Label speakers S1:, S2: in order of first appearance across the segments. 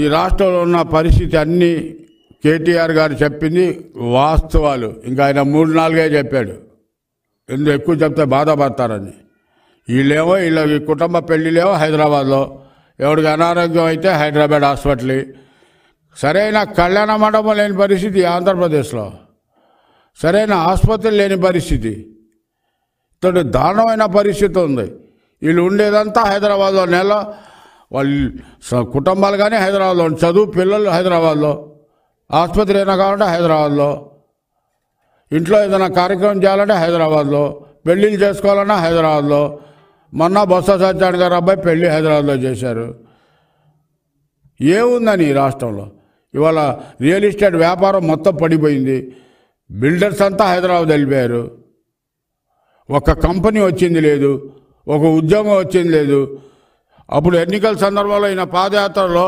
S1: ఈ రాష్ట్రంలో ఉన్న పరిస్థితి అన్నీ కేటీఆర్ గారు చెప్పింది వాస్తవాలు ఇంకా ఆయన మూడు నాలుగే చెప్పాడు ఎందుకు ఎక్కువ చెప్తే బాధపడతారని వీళ్ళేమో వీళ్ళ ఈ కుటుంబ పెళ్లిలేమో హైదరాబాద్లో ఎవరికి అనారోగ్యం అయితే హైదరాబాద్ హాస్పిటల్ సరైన కళ్యాణ మండపం లేని పరిస్థితి ఆంధ్రప్రదేశ్లో సరైన ఆసుపత్రి లేని పరిస్థితి ఇతడు దారుణమైన పరిస్థితి ఉంది వీళ్ళు ఉండేదంతా హైదరాబాద్లో నెల వాళ్ళు కుటుంబాలు కానీ హైదరాబాద్లో చదువు పిల్లలు హైదరాబాద్లో ఆసుపత్రి ఏదైనా కావాలంటే హైదరాబాద్లో ఇంట్లో ఏదైనా కార్యక్రమం చేయాలంటే హైదరాబాద్లో పెళ్ళిళ్ళు చేసుకోవాలన్నా హైదరాబాద్లో మొన్న బొత్స సత్యాన్ని గారు అబ్బాయి పెళ్ళి హైదరాబాద్లో చేశారు ఏముందని ఈ రాష్ట్రంలో ఇవాళ రియల్ ఎస్టేట్ వ్యాపారం మొత్తం పడిపోయింది బిల్డర్స్ అంతా హైదరాబాద్ వెళ్ళిపోయారు ఒక కంపెనీ వచ్చింది లేదు ఒక ఉద్యోగం వచ్చింది లేదు అప్పుడు ఎన్నికల సందర్భంలో ఈయన పాదయాత్రలో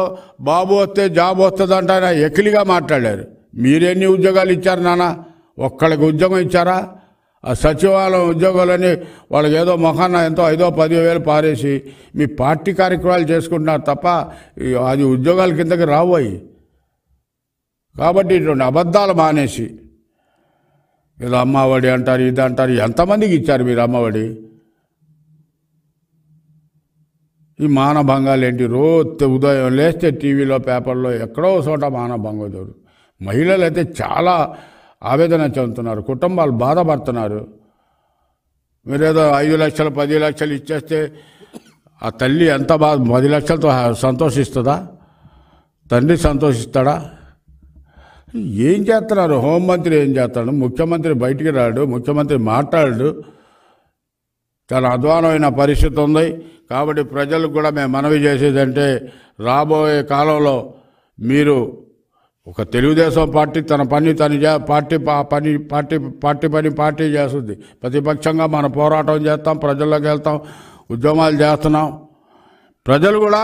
S1: బాబు వస్తే జాబ్ వస్తుందంట ఆయన ఎక్కిలిగా మాట్లాడారు మీరెన్ని ఉద్యోగాలు ఇచ్చారు నాన్న ఒక్కళ్ళకి ఉద్యోగం ఇచ్చారా ఆ సచివాలయం ఉద్యోగాలని వాళ్ళకి ఏదో మొహాన్న ఎంతో ఐదో పదివేలు పారేసి మీ పార్టీ కార్యక్రమాలు చేసుకుంటున్నారు తప్ప అది ఉద్యోగాల కిందకి రాబోయి కాబట్టి ఇటువంటి అబద్ధాలు మానేసి ఏదో అమ్మఒడి అంటారు ఇది అంటారు ఎంతమందికి ఇచ్చారు మీరు అమ్మఒడి ఈ మానభంగాలు ఏంటి రోజు ఉదయం లేస్తే టీవీలో పేపర్లో ఎక్కడో చోట మానభంగం జరుగుతుంది మహిళలు అయితే చాలా ఆవేదన చెందుతున్నారు కుటుంబాలు బాధపడుతున్నారు మీరేదో ఐదు లక్షలు పది లక్షలు ఇచ్చేస్తే ఆ తల్లి ఎంత బాధ పది లక్షలతో సంతోషిస్తుందా తండ్రి సంతోషిస్తాడా ఏం చేస్తున్నారు హోంమంత్రి ఏం చేస్తాడు ముఖ్యమంత్రి బయటికి రాడు ముఖ్యమంత్రి మాట్లాడు చాలా అధ్వానమైన పరిస్థితి ఉంది కాబట్టి ప్రజలకు కూడా మేము మనవి చేసేదంటే రాబోయే కాలంలో మీరు ఒక తెలుగుదేశం పార్టీ తన పని తను చే పార్టీ పని పార్టీ పార్టీ పని పార్టీ చేస్తుంది ప్రతిపక్షంగా మనం పోరాటం చేస్తాం ప్రజల్లోకి వెళ్తాం ఉద్యమాలు చేస్తున్నాం ప్రజలు కూడా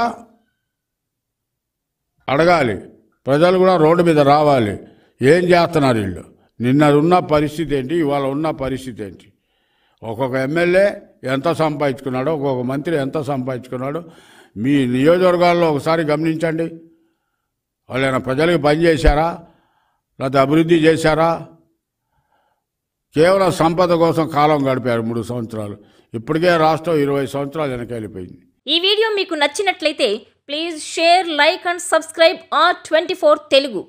S1: అడగాలి ప్రజలు కూడా రోడ్డు మీద రావాలి ఏం చేస్తున్నారు వీళ్ళు నిన్న ఉన్న పరిస్థితి ఏంటి ఇవాళ ఉన్న పరిస్థితి ఏంటి ఒక్కొక్క ఎమ్మెల్యే ఎంత సంపాదించుకున్నాడో ఒక్కొక్క మంత్రి ఎంత సంపాదించుకున్నాడో మీ నియోజకవర్గాల్లో ఒకసారి గమనించండి వాళ్ళైనా ప్రజలకు పనిచేశారా లేకపోతే అభివృద్ధి చేశారా కేవలం సంపద కోసం కాలం గడిపారు మూడు సంవత్సరాలు ఇప్పటికే రాష్ట్రం ఇరవై సంవత్సరాలు వెనకెళ్ళిపోయింది ఈ వీడియో మీకు నచ్చినట్లయితే please share like and subscribe R twenty four Telugu